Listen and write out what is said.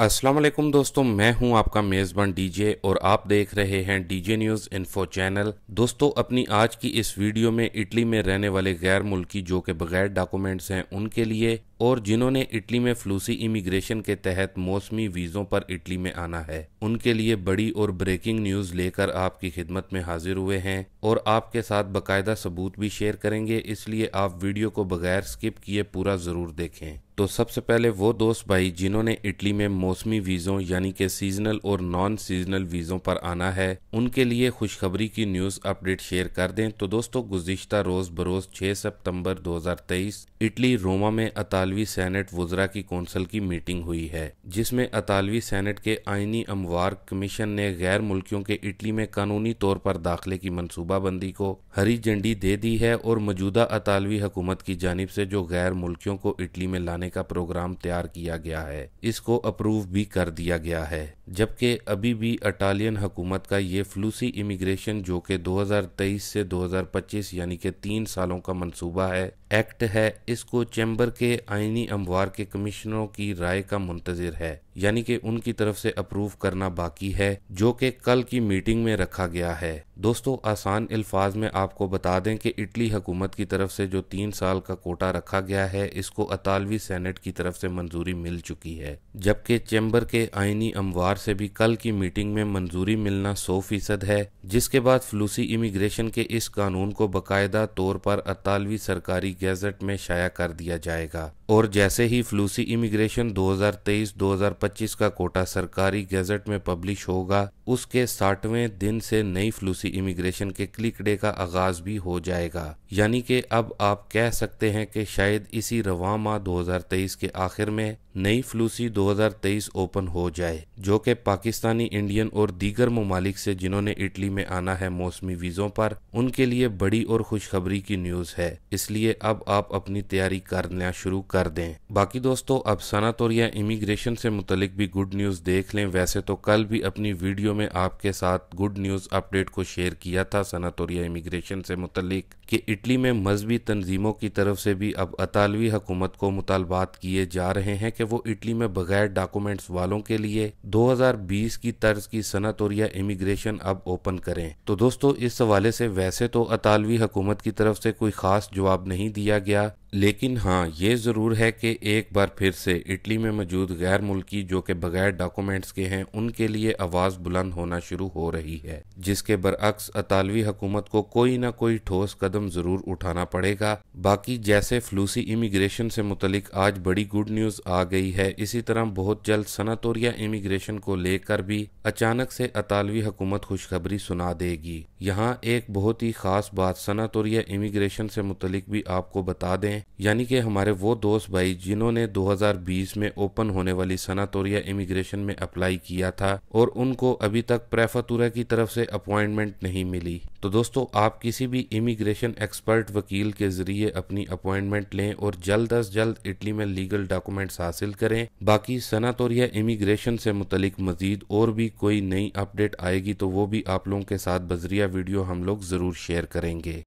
अस्सलाम वालेकुम दोस्तों मैं हूं आपका मेज़बान डीजे और आप देख रहे हैं डीजे न्यूज़ इन्फो चैनल दोस्तों अपनी आज की इस वीडियो में इटली में रहने वाले गैर मुल्की जो के बगैर डॉक्यूमेंट्स हैं उनके लिए और जिन्होंने इटली में फ्लूसी इमिग्रेशन के तहत मौसमी वीज़ों पर इटली में आना है उनके लिए बड़ी और ब्रेकिंग न्यूज़ लेकर आपकी खिदमत में हाजिर हुए हैं और आपके साथ बाकायदा सबूत भी शेयर करेंगे इसलिए आप वीडियो को बगैर स्किप किए पूरा ज़रूर देखें तो सबसे पहले वो दोस्त भाई जिन्होंने इटली में मौसमी वीज़ों यानी कि सीजनल और नॉन सीजनल वीज़ों पर आना है उनके लिए खुशखबरी की न्यूज़ अपडेट शेयर कर दें तो दोस्तों गुज्त रोज़ बरोज़ 6 सितंबर 2023 इटली रोमा में अतालवी सैनेट वजरा की कौंसल की मीटिंग हुई है जिसमें अतालवी सैनेट के आइनी अमवार कमीशन ने गैर मुल्कियों के इटली में कानूनी तौर पर दाखिले की मनसूबाबंदी को हरी झंडी दे दी है और मौजूदा अतालवी हुकूमत की जानब से जो गैर मुल्कियों को इटली में लाने का प्रोग्राम तैयार किया गया है इसको अप्रूव भी कर दिया गया है जबकि अभी भी अटालियन हुकूमत का ये फ्लूसी इमिग्रेशन जो कि 2023 से 2025 यानी कि तीन सालों का मंसूबा है एक्ट है इसको चैम्बर के आइनी अमवार के कमिश्नरों की राय का मुंतजर है यानी कि उनकी तरफ से अप्रूव करना बाकी है जो कि कल की मीटिंग में रखा गया है दोस्तों आसान अल्फाज में आपको बता दें कि इटली हुकूमत की तरफ से जो तीन साल का कोटा रखा गया है इसको अतालवी सेनेट की तरफ से मंजूरी मिल चुकी है जबकि चैम्बर के आइनी अमवार से भी कल की मीटिंग में मंजूरी मिलना सौ फीसद है जिसके बाद फ्लूसी इमिग्रेशन के इस कानून को बाकायदा तौर पर अतालवी सरकारी गैजेट में शाया कर दिया जाएगा और जैसे ही फ्लूसी इमिग्रेशन 2023-2025 का कोटा सरकारी गैजेट में पब्लिश होगा उसके साठवें दिन से नई फ्लूसी इमिग्रेशन के क्लिक डे का आगाज भी हो जाएगा यानी कि अब आप कह सकते हैं कि शायद इसी रवा माह 2023 के आखिर में नई फ्लूसी 2023 ओपन हो जाए जो कि के पाकिस्तानी इंडियन और दीगर ममालिक से जिन्होंने इटली में आना है मौसमी वीज़ों पर उनके लिए बड़ी और खुशखबरी की न्यूज़ है इसलिए अब आप अपनी तैयारी करना शुरू कर दें बाकी दोस्तों अब सनत और या इमिग्रेशन से मुतलिक भी गुड न्यूज़ देख लें वैसे तो कल भी अपनी वीडियो में आपके साथ गुड न्यूज़ अपडेट को शेयर किया था सनत और इमिग्रेशन से मुतलिक कि इटली में मजहबी तनजीमों की तरफ से भी अब अतालवी हुकूमत को मुतालबात किए जा रहे हैं कि वो इटली में बगैर डॉक्यूमेंट्स वालों के लिए 2020 की तर्ज की सनत और या इमिग्रेशन अब ओपन करें तो दोस्तों इस हवाले से वैसे तो अतालवी हुकूमत की तरफ से कोई खास जवाब नहीं दिया गया लेकिन हाँ ये ज़रूर है कि एक बार फिर से इटली में मौजूद गैर मुल्की जो कि बगैर डॉक्यूमेंट्स के हैं उनके लिए आवाज़ बुलंद होना शुरू हो रही है जिसके बरअक्स अतालवी हुकूमत को कोई ना कोई ठोस कदम कदम ज़रूर उठाना पड़ेगा बाकी जैसे फ्लूसी इमिग्रेशन से मुतलिक आज बड़ी गुड न्यूज़ आ गई है इसी तरह बहुत जल्द सनातोरिया इमिग्रेशन को लेकर भी अचानक से अतालवी हुकूमत खुशखबरी सुना देगी यहाँ एक बहुत ही ख़ास बात सनातोरिया इमिग्रेशन से मुतलिक भी आपको बता दें यानी कि हमारे वो दोस्त भाई जिन्होंने 2020 में ओपन होने वाली सनातोरिया इमिग्रेशन में अप्लाई किया था और उनको अभी तक प्रेफातुरा की तरफ से अपॉइंटमेंट नहीं मिली तो दोस्तों आप किसी भी इमिग्रेशन अमेरिकन एक्सपर्ट वकील के जरिए अपनी अपॉइंटमेंट लें और जल्द अज जल्द इटली में लीगल डॉक्यूमेंट्स हासिल करें बाकी सनत और या इमिग्रेशन से मुतलिक मजीद और भी कोई नई अपडेट आएगी तो वो भी आप लोगों के साथ बजरिया वीडियो हम लोग ज़रूर शेयर करेंगे